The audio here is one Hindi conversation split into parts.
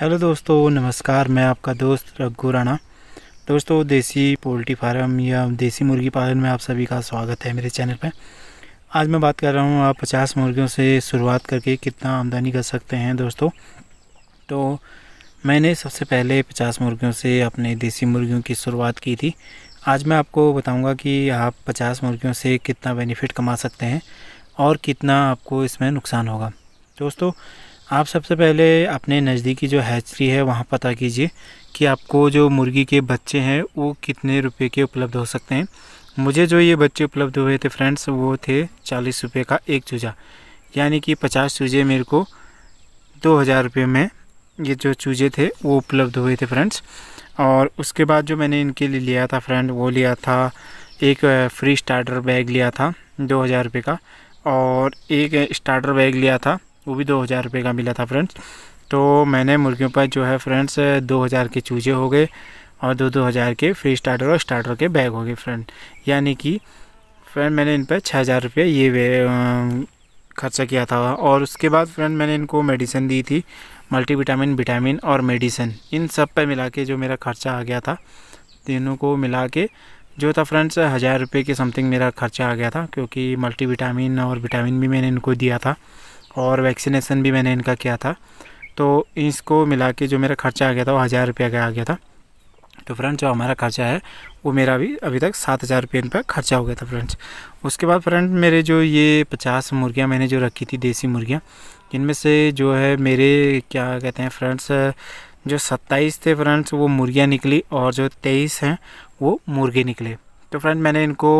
हेलो दोस्तों नमस्कार मैं आपका दोस्त रघु राणा दोस्तों देसी पोल्ट्री फार्म या देसी मुर्गी पालन में आप सभी का स्वागत है मेरे चैनल पर आज मैं बात कर रहा हूँ आप पचास मुर्गियों से शुरुआत करके कितना आमदनी कर सकते हैं दोस्तों तो मैंने सबसे पहले पचास मुर्गियों से अपने देसी मुर्गियों की शुरुआत की थी आज मैं आपको बताऊँगा कि आप पचास मुर्गियों से कितना बेनिफिट कमा सकते हैं और कितना आपको इसमें नुकसान होगा दोस्तों आप सबसे पहले अपने नज़दीकी जो हैचरी है वहाँ पता कीजिए कि आपको जो मुर्गी के बच्चे हैं वो कितने रुपए के उपलब्ध हो सकते हैं मुझे जो ये बच्चे उपलब्ध हुए थे फ्रेंड्स वो थे चालीस रुपये का एक चूजा यानी कि पचास चूजे मेरे को दो हज़ार रुपये में ये जो चूजे थे वो उपलब्ध हुए थे फ्रेंड्स और उसके बाद जो मैंने इनके लिए लिया था फ्रेंड वो लिया था एक फ्री स्टार्टर बैग लिया था दो हज़ार रुपये का और एक स्टार्टर बैग लिया था वो भी दो हज़ार रुपये का मिला था फ्रेंड्स तो मैंने मुर्गियों पर जो है फ्रेंड्स दो हज़ार के चूजे हो गए और दो दो हज़ार के फ्री स्टार्टर और स्टार्टर के बैग हो गए फ्रेंड यानी कि फ्रेंड मैंने इन पर छः हज़ार रुपये ये खर्चा किया था और उसके बाद फ्रेंड मैंने इनको मेडिसिन दी थी मल्टीविटामिन विटामिन और मेडिसिन इन सब पर मिला के जो मेरा खर्चा आ गया था तीनों को मिला के जो था फ्रेंड्स हज़ार रुपये के समथिंग मेरा खर्चा आ गया था क्योंकि मल्टीविटामिन और विटामिन भी मैंने इनको दिया था और वैक्सीनेशन भी मैंने इनका किया था तो इसको मिला के जो मेरा खर्चा आ गया था वो हज़ार रुपये का आ गया था तो फ्रेंड्स जो हमारा खर्चा है वो मेरा भी अभी तक सात हज़ार रुपये इन पर खर्चा हो गया था फ्रेंड्स उसके बाद फ्रेंड मेरे जो ये पचास मुर्गियाँ मैंने जो रखी थी देसी मुर्गियाँ जिनमें से जो है मेरे क्या कहते हैं फ्रेंड्स जो सत्ताईस थे फ्रेंड्स वो मुर्गियाँ निकली और जो तेईस हैं वो मुर्गे निकले तो फ्रेंड मैंने इनको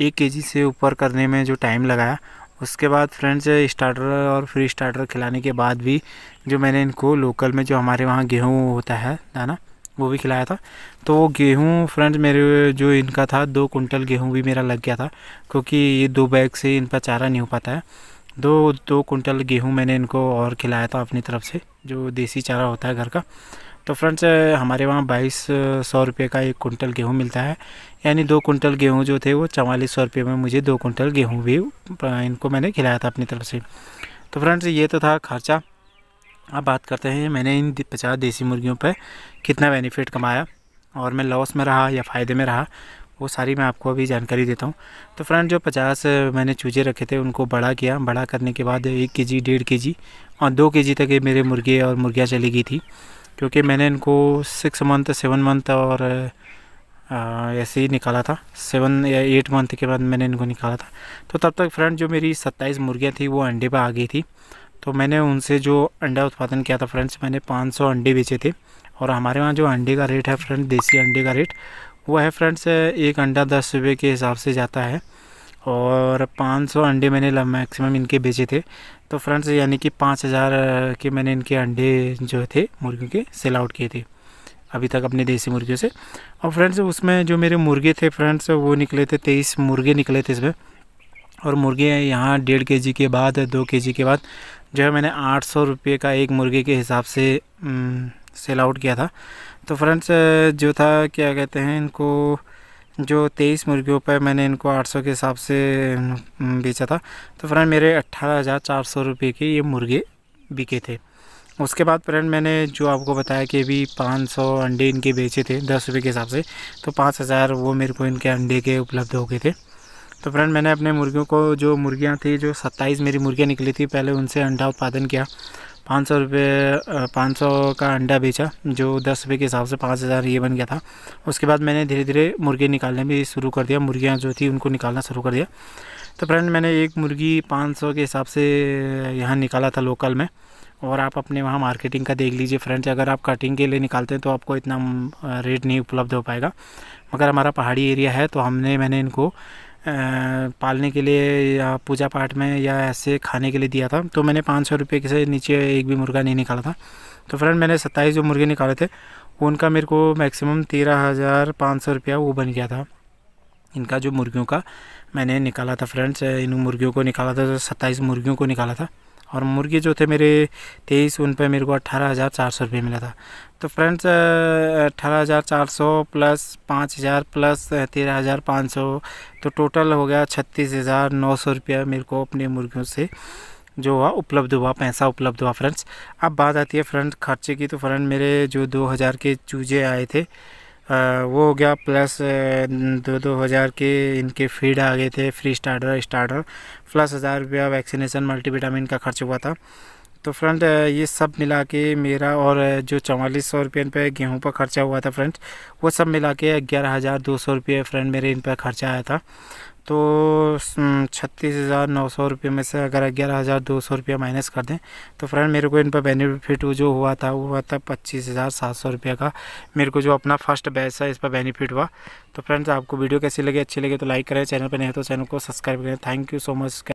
एक केजी से ऊपर करने में जो टाइम लगाया उसके बाद फ्रेंड्स स्टार्टर और फ्री स्टार्टर खिलाने के बाद भी जो मैंने इनको लोकल में जो हमारे वहाँ गेहूँ होता है दाना वो भी खिलाया था तो वो गेहूँ फ्रेंड्स मेरे जो इनका था दो कुंटल गेहूँ भी मेरा लग गया था क्योंकि ये दो बैग से इन पर चारा नहीं हो पाता है दो दो कुंटल गेहूँ मैंने इनको और खिलाया था अपनी तरफ से जो देसी चारा होता है घर का तो फ्रेंड्स हमारे वहाँ बाईस सौ रुपये का एक कुंटल गेहूँ मिलता है यानी दो कुंटल गेहूँ जो थे वो चवालीस सौ रुपये में मुझे दो कुंटल गेहूँ भी इनको मैंने खिलाया था अपनी तरफ से तो फ्रेंड्स ये तो था खर्चा अब बात करते हैं मैंने इन पचास देसी मुर्गियों पर कितना बेनिफिट कमाया और मैं लॉस में रहा या फ़ायदे में रहा वो सारी मैं आपको अभी जानकारी देता हूँ तो फ्रेंड जो पचास मैंने चूजे रखे थे उनको बड़ा किया बड़ा करने के बाद एक के जी डेढ़ के जी और दो के जी तक ये मेरे मुर्गे और मुर्गियाँ चली गई थी क्योंकि मैंने इनको सिक्स मंथ सेवन मंथ और ऐसे ही निकाला था सेवन या एट मंथ के बाद मैंने इनको निकाला था तो तब तक फ्रेंड जो मेरी सत्ताईस मुर्गियाँ थी वो अंडे पर आ गई थी तो मैंने उनसे जो अंडा उत्पादन किया था फ्रेंड्स मैंने 500 अंडे बेचे थे और हमारे वहाँ जो अंडे का रेट है फ्रेंड देसी अंडे का रेट वो है फ्रेंड्स एक अंडा दस रुपये के हिसाब से जाता है और 500 अंडे मैंने मैक्सिमम इनके बेचे थे तो फ्रेंड्स यानी कि 5000 के मैंने इनके अंडे जो थे मुर्गियों के सेल आउट किए थे अभी तक अपने देसी मुर्गियों से और फ्रेंड्स उसमें जो मेरे मुर्गे थे फ्रेंड्स वो निकले थे तेईस मुर्गे निकले थे इसमें और मुर्गे यहाँ डेढ़ के जी के बाद दो के जी के बाद जो है मैंने आठ सौ रुपये का एक मुर्गे के हिसाब से सेल आउट किया था तो फ्रेंड्स जो था क्या कहते हैं इनको जो तेईस मुर्गियों पर मैंने इनको आठ सौ के हिसाब से बेचा था तो फ्रेंड मेरे अट्ठारह हज़ार चार सौ रुपये के ये मुर्गे बिके थे उसके बाद फ्रेंड मैंने जो आपको बताया कि अभी पाँच सौ अंडे इनके बेचे थे दस रुपये के हिसाब से तो पाँच हज़ार वो मेरे को इनके अंडे के उपलब्ध हो गए थे तो फ्रेंड मैंने अपने मुर्गियों को जो मुर्गियाँ थी जो सत्ताईस मेरी मुर्गियाँ निकली थी पहले उनसे अंडा उत्पादन किया पाँच सौ रुपये पाँच सौ का अंडा बेचा जो दस रुपये के हिसाब से पाँच हज़ार ये बन गया था उसके बाद मैंने धीरे धीरे मुर्गे निकालने भी शुरू कर दिया मुर्गियाँ जो थी उनको निकालना शुरू कर दिया तो फ्रेंड मैंने एक मुर्गी पाँच सौ के हिसाब से यहाँ निकाला था लोकल में और आप अपने वहाँ मार्केटिंग का देख लीजिए फ्रेंड्स अगर आप कटिंग के लिए निकालते हैं तो आपको इतना रेट नहीं उपलब्ध हो पाएगा मगर हमारा पहाड़ी एरिया है तो हमने मैंने इनको पालने के लिए या पूजा पाठ में या ऐसे खाने के लिए दिया था तो मैंने पाँच सौ रुपये से नीचे एक भी मुर्गा नहीं निकाला था तो फ्रेंड मैंने सत्ताईस जो मुर्गे निकाले थे उनका मेरे को मैक्सिमम तेरह हज़ार पाँच सौ रुपया वो बन गया था इनका जो मुर्गियों का मैंने निकाला था फ्रेंड्स इन मुर्गियों को निकाला था सत्ताईस मुर्गियों को निकाला था और मुर्गे जो थे मेरे तेईस उन पर मेरे को अट्ठारह हज़ार चार सौ रुपये मिला था तो फ्रेंड्स अट्ठारह हज़ार चार सौ प्लस पाँच हज़ार प्लस तेरह हज़ार पाँच सौ तो टोटल हो गया छत्तीस हज़ार नौ सौ रुपया मेरे को अपने मुर्गियों से जो हुआ उपलब्ध हुआ पैसा उपलब्ध हुआ फ्रेंड्स अब बात आती है फ्रेंड खर्चे की तो फ्रेंड मेरे जो दो हज़ार के चूजे आए थे वो हो गया प्लस दो दो हज़ार के इनके फीड आ गए थे फ्री स्टार्टर स्टार्टर प्लस हज़ार रुपया वैक्सीनेशन मल्टीविटामिन का खर्च हुआ था तो फ्रेंड ये सब मिला के मेरा और जो चवालीस सौ रुपये इन पर गेहूँ पर खर्चा हुआ था फ्रेंड वो सब मिला के ग्यारह हज़ार दो सौ रुपये फ्रेंड मेरे इन पर खर्चा आया था तो छत्तीस हज़ार नौ सौ रुपये में से अगर ग्यारह हज़ार दो सौ रुपये माइनस कर दें तो फ्रेंड मेरे को इन पर बेनिफिट जो हुआ था वो हुआ था पच्चीस हज़ार सात सौ रुपये का मेरे को जो अपना फर्स्ट बैच था इस पर बेनिफिट हुआ तो फ्रेंड्स आपको वीडियो कैसी लगी अच्छी लगी तो लाइक करें चैनल पर नहीं तो चैनल को सब्सक्राइब करें थैंक यू सो मच